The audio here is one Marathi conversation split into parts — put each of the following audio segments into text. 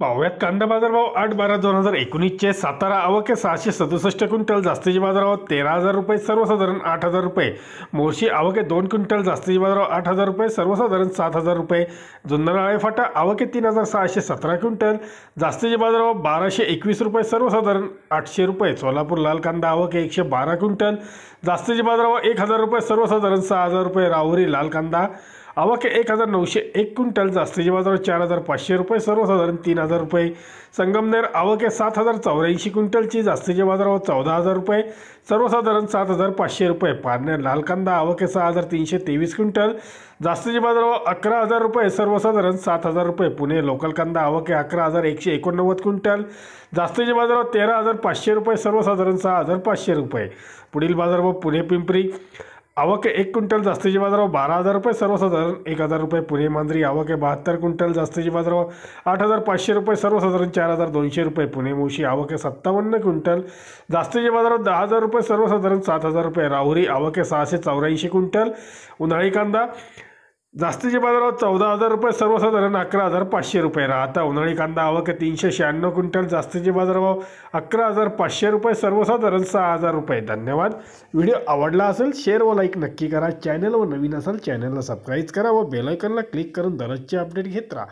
पाहुयात कांदा बाजारभाव आठ बारा दोन हजार एकोणीसचे सातारा अवके सहाशे सदुसष्ट क्विंटल जास्तीचे बाजारभाव तेरा हजार रुपये सर्वसाधारण आठ हजार रुपये मोर्शी आवके दोन क्विंटल जास्तीचे बाजारभाव आठ हजार रुपये सर्वसाधारण सात हजार रुपये जुन्नराळे फाटा आवके तीन हजार सहाशे सतरा क्विंटल जास्तीचे बाजारभाव बाराशे एकवीस रुपये सर्वसाधारण आठशे रुपये सोलापूर लाल कांदा अवके एकशे बारा क्विंटल जास्तीचे बाजारभाव एक हजार रुपये सर्वसाधारण सहा हजार रुपये राहुरी लाल कांदा आवक एक हजार नऊशे एक क्विंटल जास्तीचे बाजार चार हजार पाचशे रुपये सर्वसाधारण तीन हजार रुपये संगमनेर आवक आहे सात हजार चौऱ्याऐंशी क्विंटलची जास्तीच्या बाजारावर चौदा हजार रुपये सर्वसाधारण सात हजार पाचशे रुपये पारनेर लाल कांदा आवक आहे सहा हजार तीनशे तेवीस क्विंटल जास्तीचे बाजारावर अकरा हजार रुपये सर्वसाधारण सात हजार रुपये पुणे लोकल कांदा आवक आहे अकरा हजार एकशे एकोणनव्वद क्विंटल जास्तीच्या बाजारावर तेरा हजार पाचशे रुपये सर्वसाधारण सहा हजार पाचशे रुपये पुढील बाजारभाव पुणे पिंपरी आवक एक क्विंटल जास्तीची बाजारभाव बारा हजार रुपये सर्वसाधारण एक हजार रुपये पुणे मांजरी आवक बहात्तर क्विंटल जास्तीची बाजारभाव आठ हजार पाचशे रुपये सर्वसाधारण चार हजार दोनशे रुपये पुणे मुशी आवक सत्तावन्न क्विंटल जास्तीची बाजारभाव दहा हजार रुपये सर्वसाधारण सात हजार रुपये राहुरी आवक सहाशे चौऱ्याऐंशी क्विंटल उन्हाळी कांदा जास्तीचे बाजारात चौदा हजार रुपये सर्वसाधारण अकरा हजार पाचशे रुपये राहता उन्हाळी कांदा आवक तीनशे शहाण्णव क्विंटल जास्तीचे बाजारभाव अकरा हजार पाचशे रुपये सर्वसाधारण सहा हजार रुपये धन्यवाद व्हिडिओ आवडला असेल शेअर व लाईक नक्की करा चॅनलवर नवीन असाल चॅनलला सबस्क्राईब करा व बेलायकनला क्लिक करून दररोजचे अपडेट घेत राहा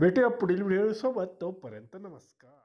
भेटूया पुढील व्हिडिओसोबत तोपर्यंत नमस्कार